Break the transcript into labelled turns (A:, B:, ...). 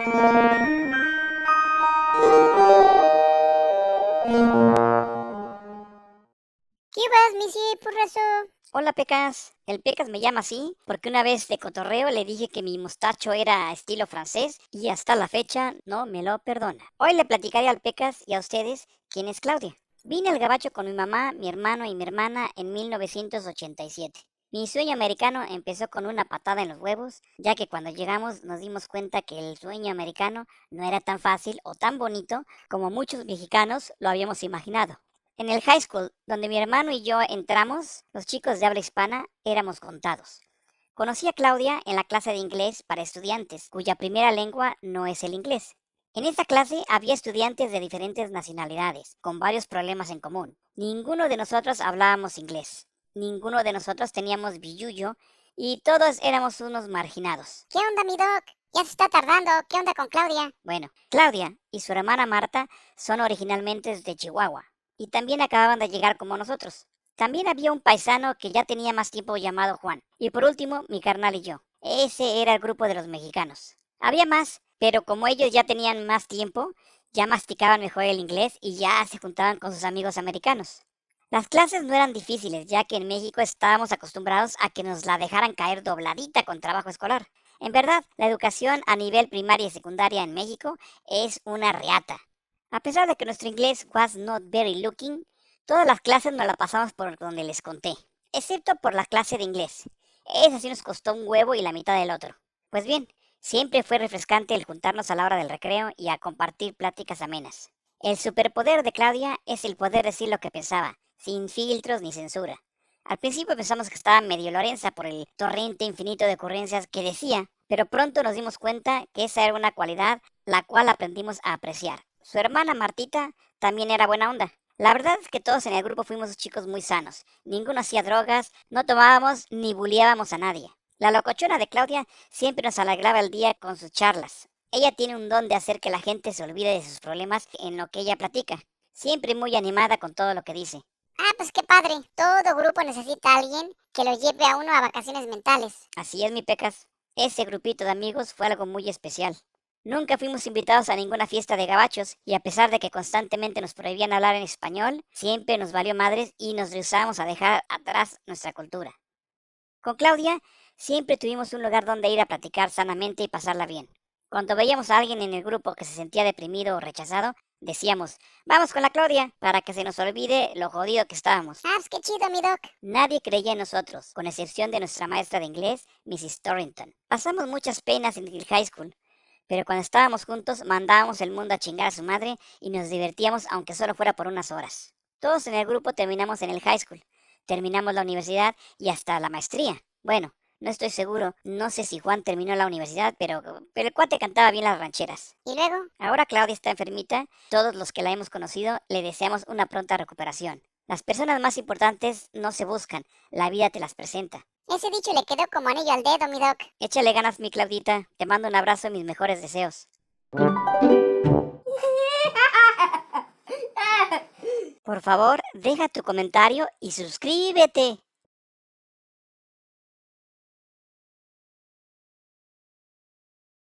A: ¿Qué vas, por razón? Hola, Pecas. El Pecas me llama así porque una vez de cotorreo le dije que mi mostacho era estilo francés y hasta la fecha no me lo perdona. Hoy le platicaré al Pecas y a ustedes quién es Claudia. Vine al gabacho con mi mamá, mi hermano y mi hermana en 1987. Mi sueño americano empezó con una patada en los huevos, ya que cuando llegamos nos dimos cuenta que el sueño americano no era tan fácil o tan bonito como muchos mexicanos lo habíamos imaginado. En el high school, donde mi hermano y yo entramos, los chicos de habla hispana éramos contados. Conocí a Claudia en la clase de inglés para estudiantes, cuya primera lengua no es el inglés. En esa clase había estudiantes de diferentes nacionalidades, con varios problemas en común. Ninguno de nosotros hablábamos inglés ninguno de nosotros teníamos billuyo y todos éramos unos marginados. ¿Qué onda, mi doc? Ya se está tardando. ¿Qué onda con Claudia? Bueno, Claudia y su hermana Marta son originalmente de Chihuahua y también acababan de llegar como nosotros. También había un paisano que ya tenía más tiempo llamado Juan. Y por último, mi carnal y yo. Ese era el grupo de los mexicanos. Había más, pero como ellos ya tenían más tiempo, ya masticaban mejor el inglés y ya se juntaban con sus amigos americanos. Las clases no eran difíciles, ya que en México estábamos acostumbrados a que nos la dejaran caer dobladita con trabajo escolar. En verdad, la educación a nivel primaria y secundaria en México es una reata. A pesar de que nuestro inglés was not very looking, todas las clases nos la pasamos por donde les conté, excepto por la clase de inglés. Esa sí nos costó un huevo y la mitad del otro. Pues bien, siempre fue refrescante el juntarnos a la hora del recreo y a compartir pláticas amenas. El superpoder de Claudia es el poder decir lo que pensaba, sin filtros ni censura. Al principio pensamos que estaba medio Lorenza por el torrente infinito de ocurrencias que decía, pero pronto nos dimos cuenta que esa era una cualidad la cual aprendimos a apreciar. Su hermana Martita también era buena onda. La verdad es que todos en el grupo fuimos chicos muy sanos. Ninguno hacía drogas, no tomábamos ni bulliábamos a nadie. La locochona de Claudia siempre nos alegraba el día con sus charlas. Ella tiene un don de hacer que la gente se olvide de sus problemas en lo que ella platica. Siempre muy animada con todo lo que dice pues qué padre. Todo grupo necesita a alguien que lo lleve a uno a vacaciones mentales. Así es, mi pecas. Ese grupito de amigos fue algo muy especial. Nunca fuimos invitados a ninguna fiesta de gabachos y a pesar de que constantemente nos prohibían hablar en español, siempre nos valió madres y nos rehusábamos a dejar atrás nuestra cultura. Con Claudia siempre tuvimos un lugar donde ir a platicar sanamente y pasarla bien. Cuando veíamos a alguien en el grupo que se sentía deprimido o rechazado, decíamos, vamos con la Claudia, para que se nos olvide lo jodido que estábamos. Ah, pues qué chido, mi doc. Nadie creía en nosotros, con excepción de nuestra maestra de inglés, Mrs. Torrington. Pasamos muchas penas en el high school, pero cuando estábamos juntos mandábamos el mundo a chingar a su madre y nos divertíamos aunque solo fuera por unas horas. Todos en el grupo terminamos en el high school, terminamos la universidad y hasta la maestría. Bueno, no estoy seguro. No sé si Juan terminó la universidad, pero, el cuate cantaba bien las rancheras. ¿Y luego? Ahora Claudia está enfermita. Todos los que la hemos conocido le deseamos una pronta recuperación. Las personas más importantes no se buscan, la vida te las presenta. Ese dicho le quedó como anillo al dedo, mi doc. Échale ganas, mi Claudita. Te mando un abrazo y mis mejores deseos. Por favor, deja tu comentario y suscríbete.